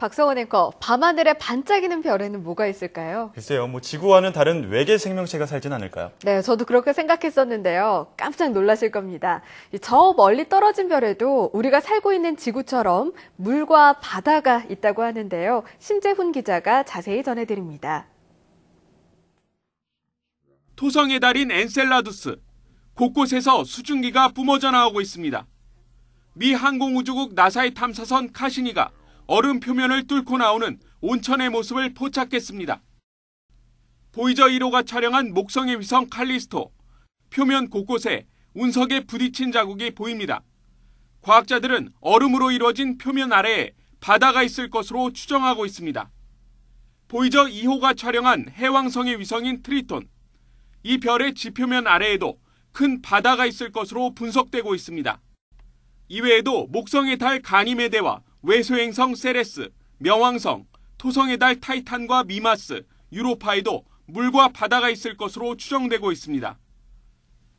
박성원 앵커, 밤하늘에 반짝이는 별에는 뭐가 있을까요? 글쎄요, 뭐 지구와는 다른 외계 생명체가 살진 않을까요? 네, 저도 그렇게 생각했었는데요. 깜짝 놀라실 겁니다. 저 멀리 떨어진 별에도 우리가 살고 있는 지구처럼 물과 바다가 있다고 하는데요. 심재훈 기자가 자세히 전해드립니다. 토성의 달인 엔셀라두스. 곳곳에서 수증기가 뿜어져 나오고 있습니다. 미 항공우주국 나사의 탐사선 카시니가 얼음 표면을 뚫고 나오는 온천의 모습을 포착했습니다. 보이저 1호가 촬영한 목성의 위성 칼리스토. 표면 곳곳에 운석에 부딪힌 자국이 보입니다. 과학자들은 얼음으로 이루어진 표면 아래에 바다가 있을 것으로 추정하고 있습니다. 보이저 2호가 촬영한 해왕성의 위성인 트리톤. 이 별의 지표면 아래에도 큰 바다가 있을 것으로 분석되고 있습니다. 이외에도 목성의 달 가니메데와 외소행성 세레스, 명왕성, 토성의 달 타이탄과 미마스, 유로파에도 물과 바다가 있을 것으로 추정되고 있습니다.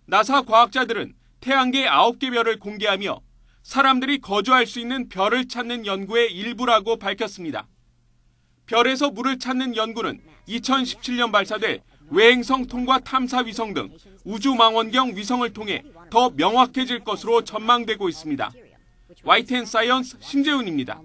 나사 과학자들은 태양계 9개 별을 공개하며 사람들이 거주할 수 있는 별을 찾는 연구의 일부라고 밝혔습니다. 별에서 물을 찾는 연구는 2017년 발사될 외행성 통과 탐사 위성 등 우주 망원경 위성을 통해 더 명확해질 것으로 전망되고 있습니다. y 1 0 사이언스 심재훈입니다.